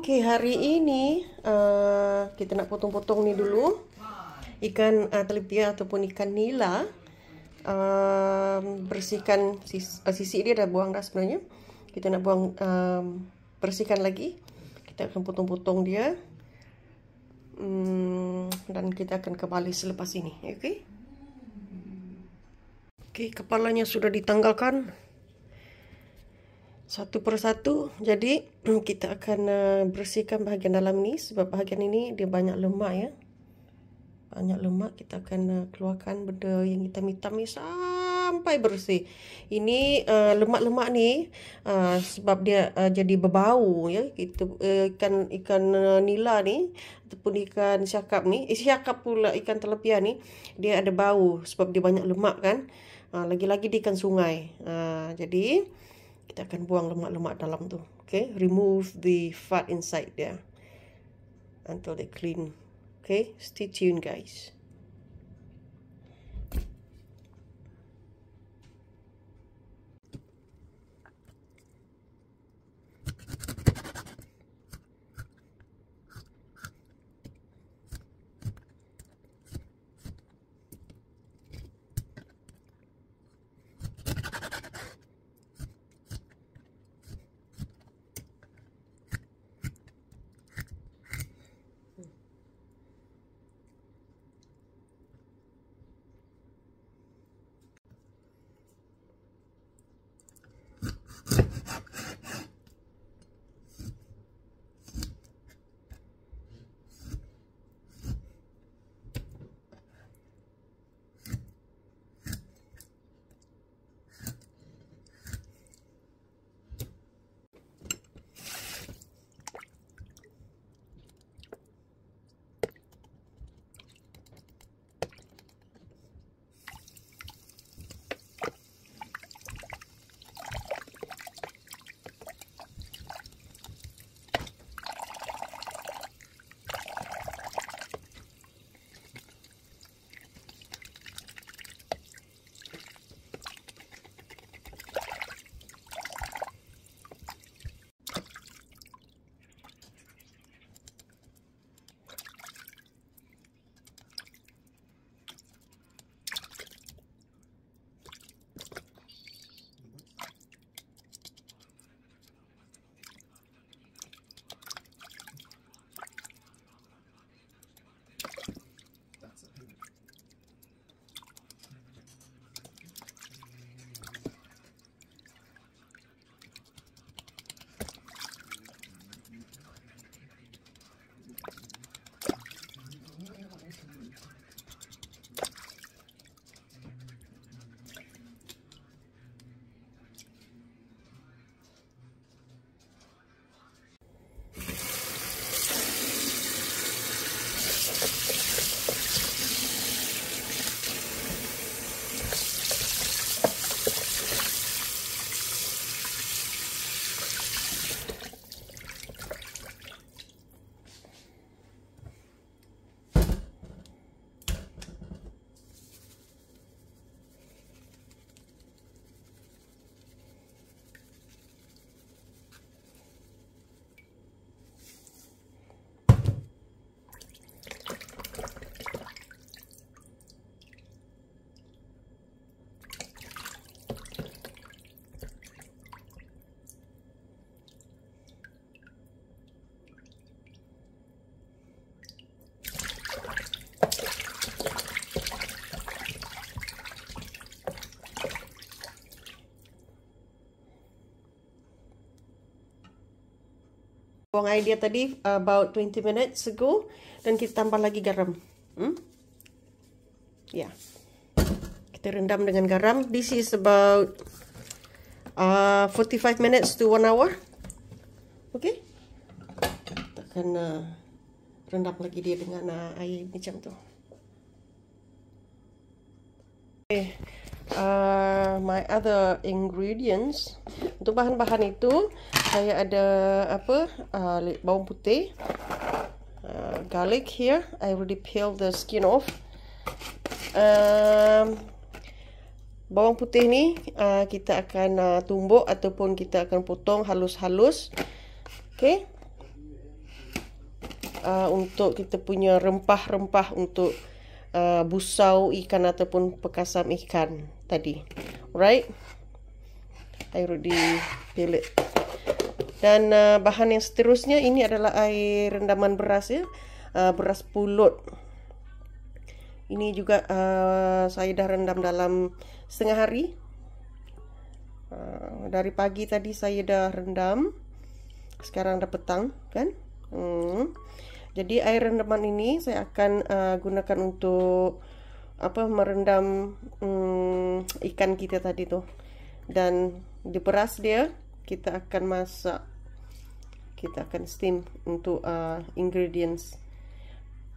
Okey, hari ini uh, kita nak potong-potong ni dulu ikan uh, telipia ataupun ikan nila. Um, uh, bersihkan sisi, uh, sisi dia dah buang dah sebenarnya. Kita nak buang um, bersihkan lagi. Kita akan potong-potong dia. Hmm, dan kita akan kembali selepas ini, okey? Okey, kepalanya sudah ditanggalkan satu persatu. Jadi kita akan eh, bersihkan bahagian dalam ni sebab bahagian ini dia banyak lemak ya. Banyak lemak kita akan eh, keluarkan benda yang kita hitam ni sampai bersih. Ini eh, lemak-lemak uh, ni uh, sebab dia uh, jadi berbau ya. Itu uh, ikan ikan uh, nila ni ataupun ikan siakap ni, eh, siakap pula ikan telepia ni dia ada bau sebab dia banyak lemak kan. Uh, lagi-lagi di ikan sungai. Uh, jadi kita akan buang lemak-lemak dalam tu okay remove the fat inside there until they clean okay stay tuned guys buang air dia tadi about 20 minutes ago dan kita tambah lagi garam. Hmm? Ya. Yeah. Kita rendam dengan garam. This is about uh, 45 minutes to 1 hour. Okay. Kita akan uh, rendam lagi dia dengan uh, air macam tu. Okay. Uh, my other ingredients. Untuk bahan-bahan itu, saya ada apa uh, bawang putih uh, garlic here I already peel the skin off um, bawang putih ni uh, kita akan uh, tumbuk ataupun kita akan potong halus-halus okay uh, untuk kita punya rempah-rempah untuk uh, busau ikan ataupun pekasam ikan tadi right I already peel it dan uh, bahan yang seterusnya ini adalah air rendaman beras ya. Uh, beras pulut. Ini juga uh, saya dah rendam dalam setengah hari. Uh, dari pagi tadi saya dah rendam. Sekarang dah petang kan. Hmm. Jadi air rendaman ini saya akan uh, gunakan untuk apa merendam um, ikan kita tadi tu. Dan di beras dia kita akan masak kita akan steam untuk uh, ingredients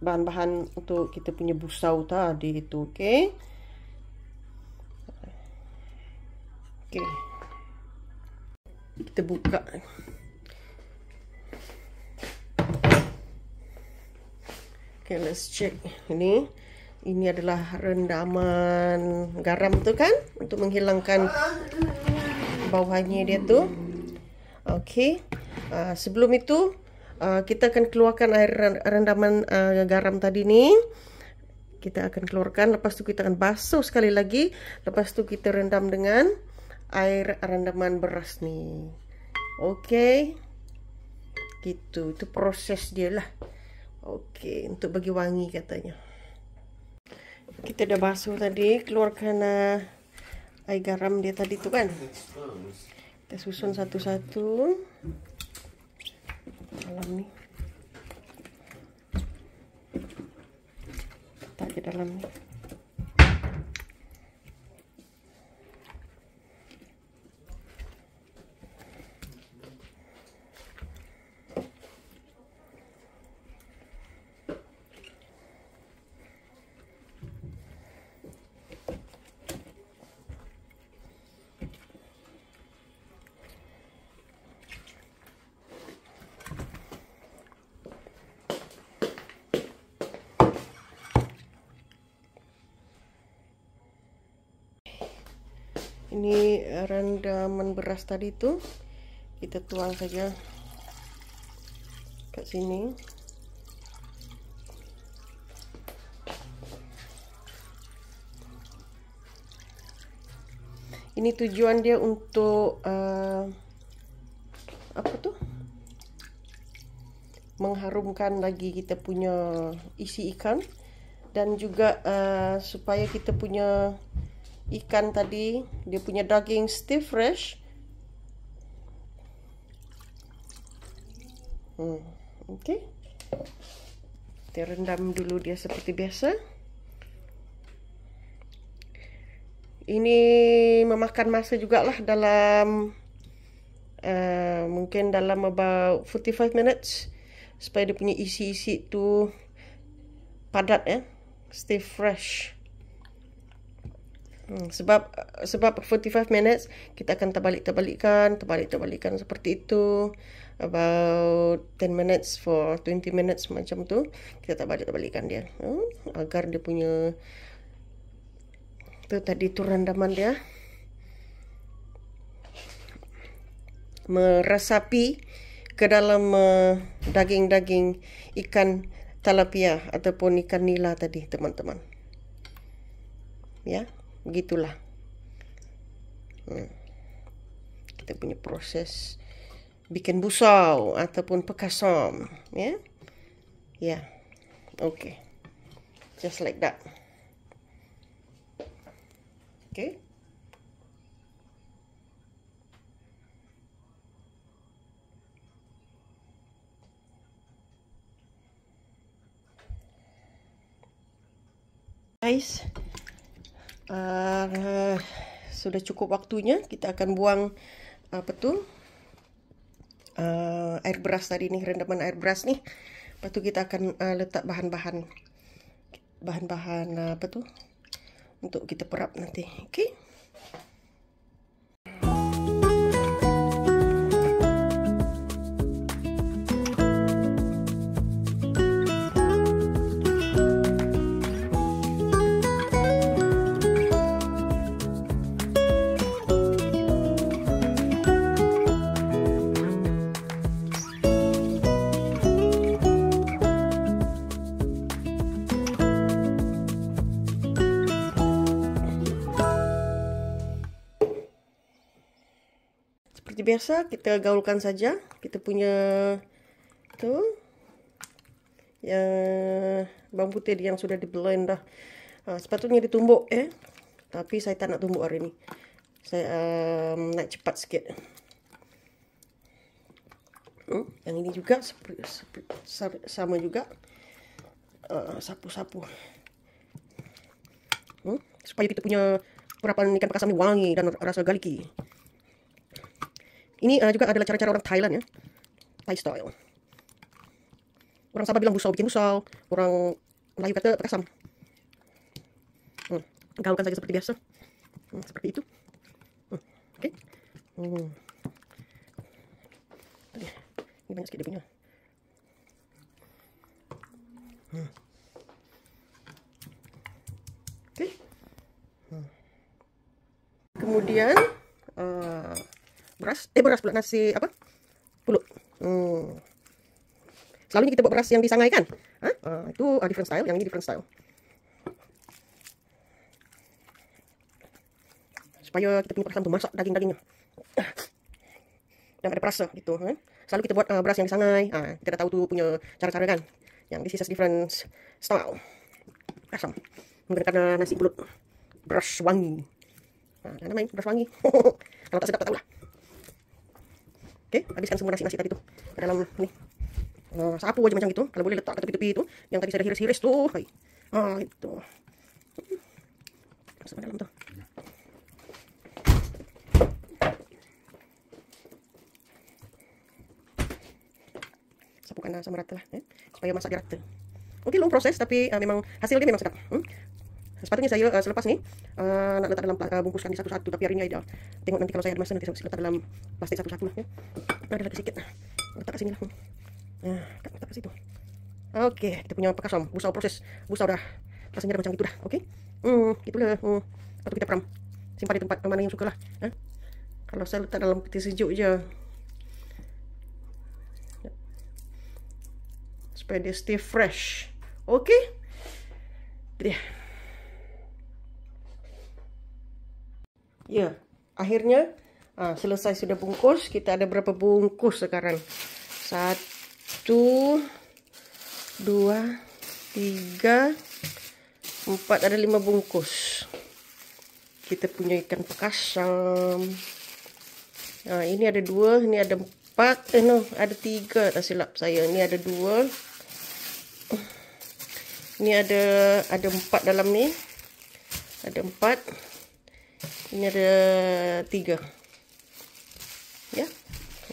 bahan-bahan untuk kita punya busau tadi itu okey okey kita buka okey let's check ini ini adalah rendaman garam tu kan untuk menghilangkan bau hanyir dia tu okay? Ah, sebelum itu uh, kita akan keluarkan air rendaman uh, garam tadi ni kita akan keluarkan lepas tu kita akan basuh sekali lagi lepas tu kita rendam dengan air rendaman beras ni okey gitu itu proses dia lah okey untuk bagi wangi katanya kita dah basuh tadi keluarkan uh, air garam dia tadi tu kan kita susun satu-satu dalam ni letak je dalam ni ini rendaman beras tadi itu kita tuang saja ke sini ini tujuan dia untuk uh, apa tuh mengharumkan lagi kita punya isi ikan dan juga uh, supaya kita punya ikan tadi dia punya daging still fresh hmm, ok kita rendam dulu dia seperti biasa ini memakan masa jugalah dalam uh, mungkin dalam about 45 minutes supaya dia punya isi-isi tu padat ya eh? stay fresh Hmm, sebab sebab 45 minutes kita akan terbalik-terbalikkan, terbalik-terbalikkan seperti itu. About 10 minutes for 20 minutes macam tu kita terbalik terbalikkan dia hmm? agar dia punya tu tadi tu rendaman dia meresapi ke dalam eh, daging-daging uh, ikan talapia ataupun ikan nila tadi teman-teman ya yeah? begitulah hmm. kita punya proses bikin busau ataupun pekasom ya yeah? ya yeah. okay just like that okay guys uh, sudah cukup waktunya kita akan buang eh, apa betul uh, eh, air beras tadi nih rendaman air beras nih lepas tu kita akan uh, letak bahan-bahan bahan-bahan apa tuh untuk kita perap nanti oke okay? biasa kita gaulkan saja kita punya tu yang eh, bawang putih yang sudah di blend dah uh, sepatutnya ditumbuk eh tapi saya tak nak tumbuk hari ni saya um, ehm, nak cepat sikit hmm? yang ini juga sama juga eh, sapu-sapu uh, hmm? supaya kita punya perapan ikan pakasam ni wangi dan rasa galiki Ini uh, juga adalah cara-cara orang Thailand ya. Thai style. Orang Sabah bilang busau bikin busau, orang Melayu kata sam. Hmm. Gaulkan saja seperti biasa. Hmm, seperti itu. Hmm. Oke. Okay. Hmm. ini banyak sekali debunya. Hmm. Oke. Okay. Hmm. Kemudian uh, beras eh beras pula nasi apa pulut hmm. selalunya kita buat beras yang disangai kan ha? uh, itu uh, different style yang ini different style supaya kita punya perasaan untuk masak daging-dagingnya dan ada perasa gitu kan selalu kita buat uh, beras yang disangai uh, kita dah tahu tu punya cara-cara kan yang this is different style rasam menggunakan nasi pulut Beras wangi Ha, nah, nama ini brush wangi. Kalau tak sedap tak lah. oke okay? habiskan semua nasi-nasi tadi tuh ke dalam ini uh, eh, sapu aja macam gitu kalau boleh letak ke tepi-tepi itu yang tadi saya hiris-hiris tuh hai. oh ah, itu masuk ke dalam tuh sapukan sama rata lah ya. supaya masak di rata mungkin long proses tapi uh, memang hasilnya memang sedap hmm? Sepatutnya saya uh, selepas ni uh, nak letak dalam uh, bungkuskan di satu-satu tapi hari ni ada tengok nanti kalau saya ada masa nanti saya letak dalam plastik satu-satu lah ya. Nah, ada lagi sikit. Lah. Letak kat sini lah. Nah, ya, letak kat situ. Okey, kita punya pekasam, busau proses. Busau dah rasanya dah macam itu dah. Okey. Hmm, itulah. Hmm. Patut kita peram. Simpan di tempat mana yang sukalah. Ha? Ya. Kalau saya letak dalam peti sejuk je. Supaya dia stay fresh. Okey. Dia. Ya, akhirnya ha, selesai sudah bungkus. Kita ada berapa bungkus sekarang? Satu, dua, tiga, empat. Ada lima bungkus. Kita punya ikan pekasam. Ha, ini ada dua, ini ada empat. Eh, no, ada tiga. Tak silap saya. Ini ada dua. Ini ada ada empat dalam ni. Ada Empat ini ada tiga ya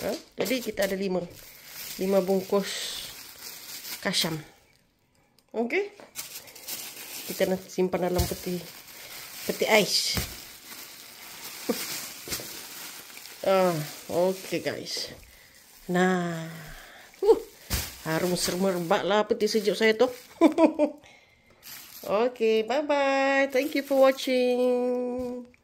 ha? jadi kita ada lima lima bungkus kasyam Okay, kita nak simpan dalam peti peti ais ah, ok guys nah uh, harum serumerbak lah peti sejuk saya tu Okay, bye bye thank you for watching